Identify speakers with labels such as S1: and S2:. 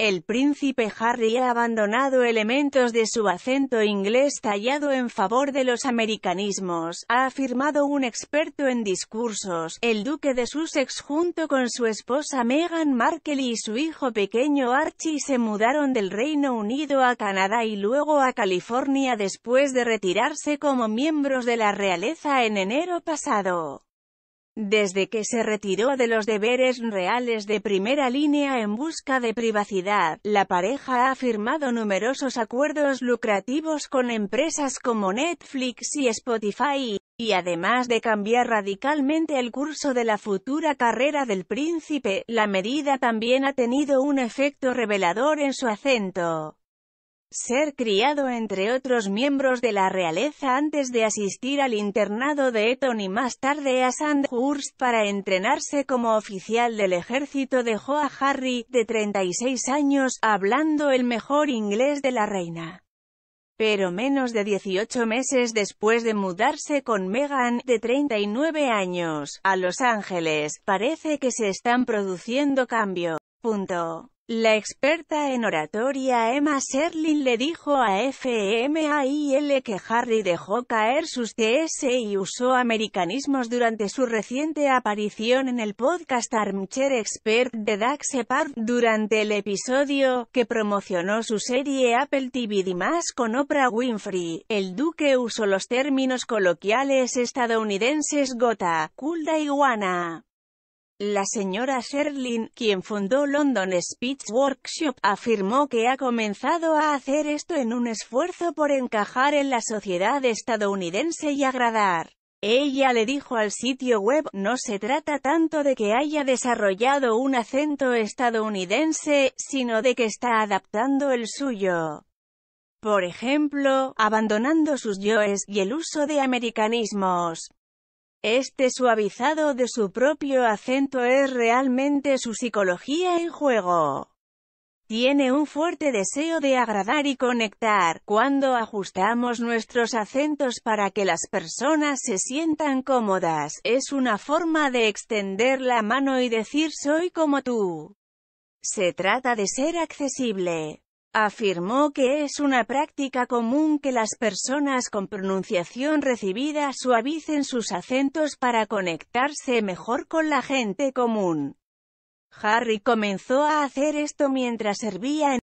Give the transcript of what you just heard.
S1: El príncipe Harry ha abandonado elementos de su acento inglés tallado en favor de los americanismos, ha afirmado un experto en discursos. El duque de Sussex junto con su esposa Meghan Markle y su hijo pequeño Archie se mudaron del Reino Unido a Canadá y luego a California después de retirarse como miembros de la realeza en enero pasado desde que se retiró de los deberes reales de primera línea en busca de privacidad, la pareja ha firmado numerosos acuerdos lucrativos con empresas como Netflix y Spotify, y además de cambiar radicalmente el curso de la futura carrera del príncipe, la medida también ha tenido un efecto revelador en su acento ser criado entre otros miembros de la realeza antes de asistir al internado de Eton y más tarde a Sandhurst para entrenarse como oficial del ejército dejó a Harry, de 36 años, hablando el mejor inglés de la reina. Pero menos de 18 meses después de mudarse con Meghan, de 39 años, a Los Ángeles, parece que se están produciendo cambios. La experta en oratoria Emma Serlin le dijo a FMAIL que Harry dejó caer sus TS y usó americanismos durante su reciente aparición en el podcast Armchair Expert de Dax Shepard durante el episodio que promocionó su serie Apple TV más con Oprah Winfrey. El duque usó los términos coloquiales estadounidenses gota, culda y guana. La señora Sherlin, quien fundó London Speech Workshop, afirmó que ha comenzado a hacer esto en un esfuerzo por encajar en la sociedad estadounidense y agradar. Ella le dijo al sitio web, no se trata tanto de que haya desarrollado un acento estadounidense, sino de que está adaptando el suyo. Por ejemplo, abandonando sus yoes y el uso de americanismos. Este suavizado de su propio acento es realmente su psicología en juego. Tiene un fuerte deseo de agradar y conectar, cuando ajustamos nuestros acentos para que las personas se sientan cómodas, es una forma de extender la mano y decir soy como tú. Se trata de ser accesible. Afirmó que es una práctica común que las personas con pronunciación recibida suavicen sus acentos para conectarse mejor con la gente común. Harry comenzó a hacer esto mientras servía en